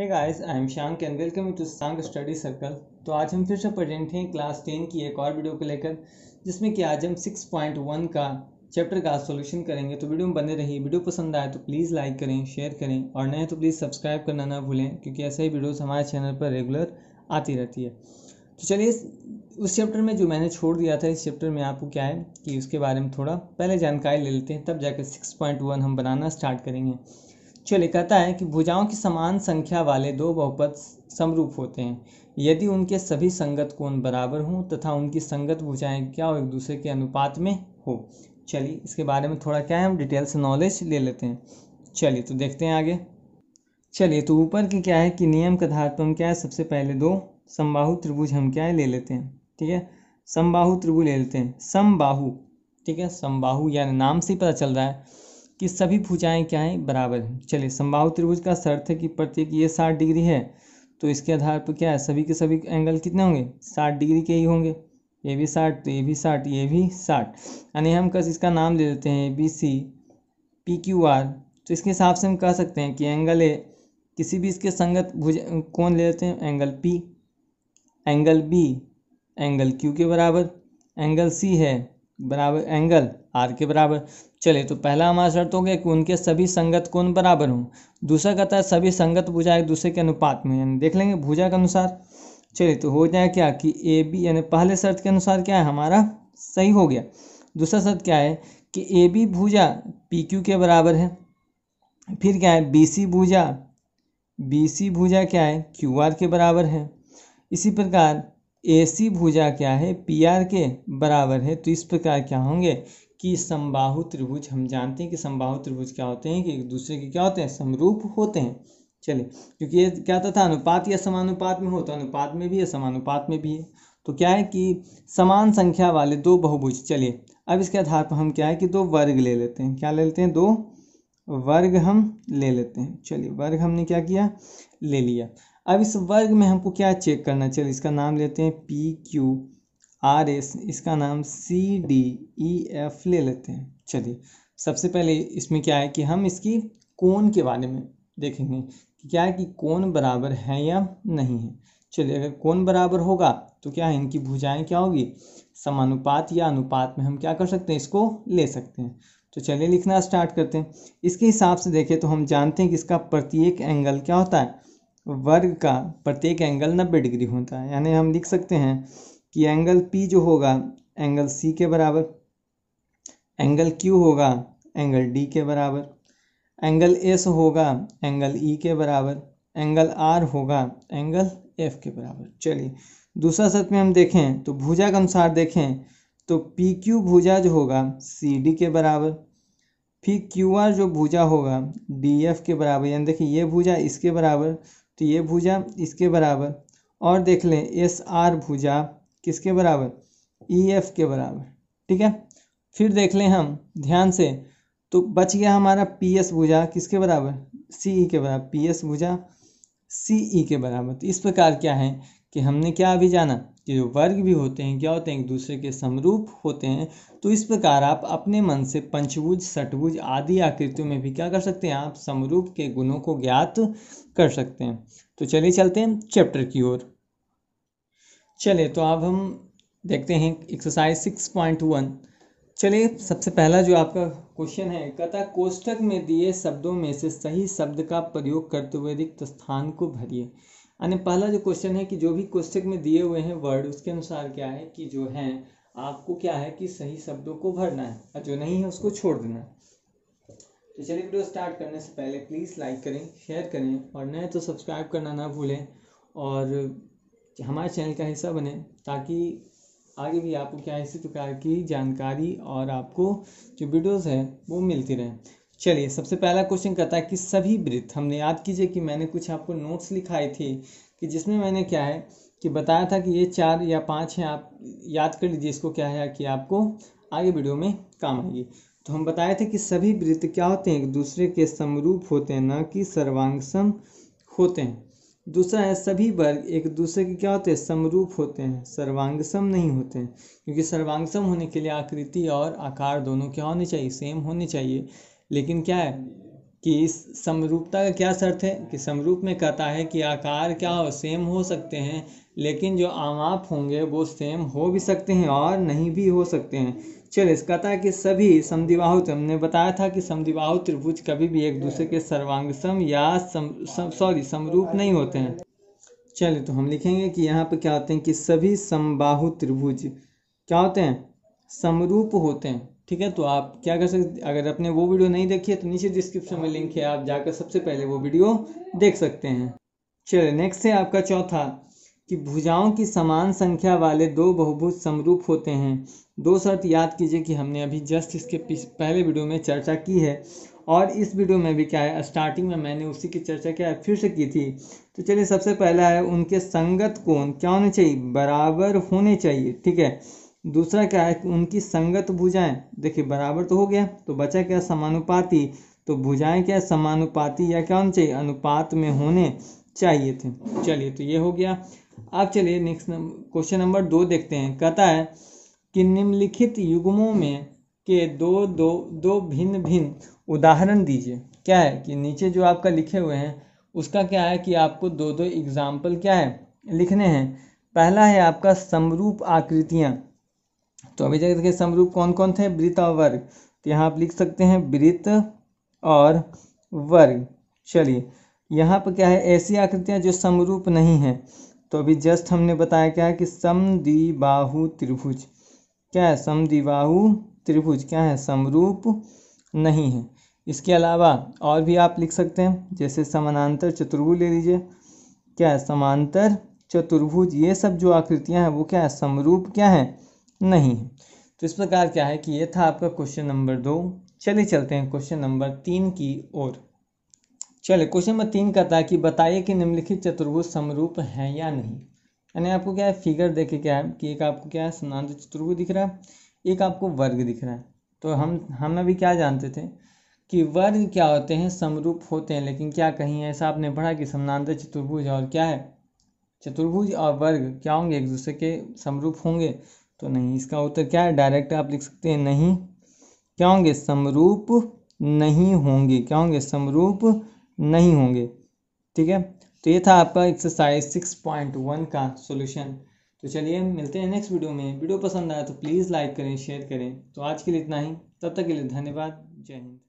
है guys I am Shank and welcome to Sang study circle तो आज हम फिर से प्रेजेंट हैं क्लास टेन की एक और वीडियो को लेकर जिसमें कि आज हम सिक्स पॉइंट वन का चैप्टर का सॉल्यूशन करेंगे तो वीडियो में बने रहिए वीडियो पसंद आए तो प्लीज़ लाइक करें शेयर करें और नए तो प्लीज़ सब्सक्राइब करना ना भूलें क्योंकि ऐसे ही वीडियोज़ हमारे चैनल पर रेगुलर आती रहती है तो चलिए उस चैप्टर में जो मैंने छोड़ दिया था इस चैप्टर में आपको क्या है कि उसके बारे में थोड़ा पहले जानकारी ले लेते हैं तब जाकर वन हम बनाना स्टार्ट करेंगे चलिए कहता है कि भुजाओं की समान संख्या वाले दो बहुपद समरूप होते हैं यदि उनके सभी संगत कोण बराबर हों तथा उनकी संगत भुजाएं क्या हो एक दूसरे के अनुपात में हो चलिए इसके बारे में थोड़ा क्या है हम डिटेल से नॉलेज ले लेते हैं चलिए तो देखते हैं आगे चलिए तो ऊपर के क्या है कि नियम के आधार पर हम क्या है सबसे पहले दो समबाहु त्रिभुज हम क्या है ले लेते हैं ठीक है समबाहु त्रिभुज ले लेते हैं समबाहु ठीक है समबाहु यानी नाम से ही पता चल रहा है कि सभी भुजाएं क्या हैं बराबर हैं चलिए संभाव त्रिभुज का शर्त है कि प्रत्येक ये साठ डिग्री है तो इसके आधार पर क्या है सभी के सभी एंगल कितने होंगे साठ डिग्री के ही होंगे ये भी साठ तो ये भी साठ ये भी साठ यानी हम कस इसका नाम ले लेते हैं B C P Q R तो इसके हिसाब से हम कह सकते हैं कि एंगल ए किसी भी इसके संगत भुज कौन ले लेते हैं angle P angle B angle Q के बराबर एंगल सी है बराबर एंगल आर के बराबर चले तो पहला हमारा शर्त हो गया कि उनके सभी संगत कोण बराबर हों दूसरा कहता है सभी संगत भुजा एक दूसरे के अनुपात में यानी देख लेंगे भुजा के अनुसार चलिए तो हो जाए क्या कि ए बी यानी पहले शर्त के अनुसार क्या है हमारा सही हो गया दूसरा शर्त क्या है कि ए बी भूजा पी क्यू के बराबर है फिर क्या है बी सी भूजा बी सी भूजा क्या है क्यू आर के बराबर है इसी प्रकार ए सी भुजा क्या है पी आर के बराबर है तो इस प्रकार क्या होंगे कि समबाहु त्रिभुज हम जानते हैं कि समबाहु त्रिभुज क्या होते हैं कि एक दूसरे के क्या होते हैं समरूप होते हैं चलिए क्योंकि ये क्या था, था अनुपात या समानुपात में हो तो अनुपात में भी है समानुपात में भी है तो क्या है कि समान संख्या वाले दो बहुभुज चलिए अब इसके आधार पर हम क्या है कि दो वर्ग ले लेते हैं क्या ले लेते हैं दो वर्ग हम ले लेते हैं चलिए वर्ग हमने क्या किया ले लिया अब इस वर्ग में हमको क्या चेक करना चलिए इसका नाम लेते हैं पी क्यू आर एस इसका नाम सी डी ई एफ ले लेते हैं चलिए सबसे पहले इसमें क्या है कि हम इसकी कोण के बारे में देखेंगे कि क्या है कि कोण बराबर है या नहीं है चलिए अगर कोण बराबर होगा तो क्या है इनकी भुजाएं क्या होगी समानुपात या अनुपात में हम क्या कर सकते हैं इसको ले सकते हैं तो चलिए लिखना स्टार्ट करते हैं इसके हिसाब से देखें तो हम जानते हैं कि इसका प्रत्येक एंगल क्या होता है वर्ग का प्रत्येक एंगल नब्बे डिग्री होता है यानी हम लिख सकते हैं कि एंगल पी जो होगा एंगल सी के बराबर एंगल क्यू होगा एंगल डी के बराबर एंगल एस होगा एंगल ई e के बराबर एंगल आर होगा एंगल एफ के बराबर चलिए दूसरा सत्र में हम देखें तो भुजा के अनुसार देखें तो पी क्यू भुजा जो होगा सी डी के बराबर फिर क्यू आर जो भुजा होगा डी एफ के बराबर यानी देखिए ये भुजा इसके बराबर तो ये भुजा इसके बराबर और देख लें एस आर भुजा किसके बराबर ई एफ के बराबर ठीक है फिर देख लें हम ध्यान से तो बच गया हमारा पी एस भुजा किसके बराबर सी ई के बराबर पी एस भुजा सी ई के बराबर तो इस प्रकार क्या है कि हमने क्या अभी जाना कि जो वर्ग भी होते हैं क्या होते हैं एक दूसरे के समरूप होते हैं तो इस प्रकार आप अपने मन से पंचभुज षटभुज आदि आकृतियों में भी क्या कर सकते हैं आप समरूप के गुणों को ज्ञात कर सकते हैं तो चलिए चलते हैं चैप्टर की ओर चले तो अब हम देखते हैं एक्सरसाइज सिक्स पॉइंट वन चलिए सबसे पहला जो आपका क्वेश्चन है कथा कोष्ठक में दिए शब्दों में से सही शब्द का प्रयोग करते हुए रिक्त स्थान को भरिए यानी पहला जो क्वेश्चन है कि जो भी क्वेश्चन में दिए हुए हैं वर्ड उसके अनुसार क्या है कि जो है आपको क्या है कि सही शब्दों को भरना है और जो नहीं है उसको छोड़ देना है तो चलिए वीडियो स्टार्ट करने से पहले प्लीज़ लाइक करें शेयर करें और नए तो सब्सक्राइब करना ना भूलें और हमारे चैनल का हिस्सा बने ताकि आगे भी आपको क्या इसी प्रकार की जानकारी और आपको जो वीडियोस हैं वो मिलती रहें चलिए सबसे पहला क्वेश्चन कहता है कि सभी वृत्त हमने याद कीजिए कि मैंने कुछ आपको नोट्स लिखाई थी कि जिसमें मैंने क्या है कि बताया था कि ये चार या पाँच हैं आप याद कर लीजिए इसको क्या है कि आपको आगे वीडियो में काम आएगी तो हम बताए थे कि सभी वृत्त क्या होते हैं एक दूसरे के समरूप होते हैं न कि सर्वांगसम होते हैं दूसरा है सभी वर्ग एक दूसरे के क्या होते हैं समरूप होते हैं सर्वांगसम नहीं होते हैं क्योंकि सर्वांगसम होने के लिए आकृति और आकार दोनों क्या होने चाहिए सेम होने चाहिए लेकिन क्या है कि इस समरूपता का क्या शर्त है कि समरूप में कहता है कि आकार क्या हो सेम हो सकते हैं लेकिन जो आमाप होंगे वो सेम हो भी सकते हैं और नहीं भी हो सकते हैं चलिए कहता है कि सभी समदिबाहु हमने बताया था कि समदिबाहु त्रिभुज कभी भी एक दूसरे के सर्वांग सम या सॉरी समरूप नहीं होते हैं चलिए तो हम लिखेंगे कि यहाँ पर क्या होते हैं कि सभी समबाहु त्रिभुज क्या होते हैं समरूप होते हैं ठीक है तो आप क्या कर सकते अगर आपने वो वीडियो नहीं देखी है तो नीचे डिस्क्रिप्शन में लिंक है आप जाकर सबसे पहले वो वीडियो देख सकते हैं चलिए नेक्स्ट है आपका चौथा कि भुजाओं की समान संख्या वाले दो बहुभुज समरूप होते हैं दो शर्त याद कीजिए कि हमने अभी जस्ट इसके पहले वीडियो में चर्चा की है और इस वीडियो में भी क्या है स्टार्टिंग में मैंने उसी की चर्चा क्या फिर से की थी तो चलिए सबसे पहला है उनके संगत कोण क्या होने चाहिए बराबर होने चाहिए ठीक है दूसरा क्या है उनकी संगत भुजाएं देखिए बराबर तो हो गया तो बचा क्या समानुपाती तो भुजाएं क्या समानुपाती या क्या होना चाहिए अनुपात में होने चाहिए थे चलिए तो ये हो गया अब चलिए नेक्स्ट क्वेश्चन नंबर दो देखते हैं कहता है कि निम्नलिखित युग्मों में के दो दो दो भिन्न भिन्न उदाहरण दीजिए क्या है कि नीचे जो आपका लिखे हुए हैं उसका क्या है कि आपको दो दो एग्जाम्पल क्या है लिखने हैं पहला है आपका समरूप आकृतियाँ तो अभी जगह देखिए समरूप कौन कौन थे वृत और वर्ग तो यहाँ आप लिख सकते हैं वृत और वर्ग चलिए यहाँ पर क्या है ऐसी आकृतियाँ जो समरूप नहीं हैं तो अभी जस्ट हमने बताया क्या है कि सम बाहु त्रिभुज क्या है सम समद्विबाहु त्रिभुज क्या है समरूप नहीं है इसके अलावा और भी आप लिख सकते हैं जैसे समानांतर चतुर्भुज ले लीजिए क्या है समांतर चतुर्भुज ये सब जो आकृतियाँ हैं वो क्या है समरूप क्या है नहीं है तो इस प्रकार क्या है कि ये था आपका क्वेश्चन नंबर दो चलिए चलते हैं क्वेश्चन नंबर तीन की ओर चलिए क्वेश्चन नंबर तीन का था कि बताइए कि निम्नलिखित चतुर्भुज समरूप है या नहीं यानी आपको क्या है फिगर देखे क्या है कि एक आपको क्या है समांतर चतुर्भुज दिख रहा है एक आपको वर्ग दिख रहा है तो हम हम अभी क्या जानते थे कि वर्ग क्या होते हैं समरूप होते हैं लेकिन क्या कहीं ऐसा आपने पढ़ा कि समानांतर चतुर्भुज और क्या है चतुर्भुज और वर्ग क्या होंगे एक दूसरे के समरूप होंगे तो नहीं इसका उत्तर क्या है डायरेक्ट आप लिख सकते हैं नहीं क्या होंगे समरूप नहीं होंगे क्या होंगे समरूप नहीं होंगे ठीक है तो ये था आपका एक्सरसाइज सिक्स पॉइंट वन का सोल्यूशन तो चलिए मिलते हैं नेक्स्ट वीडियो में वीडियो पसंद आया तो प्लीज़ लाइक करें शेयर करें तो आज के लिए इतना ही तब तक के लिए धन्यवाद जय हिंद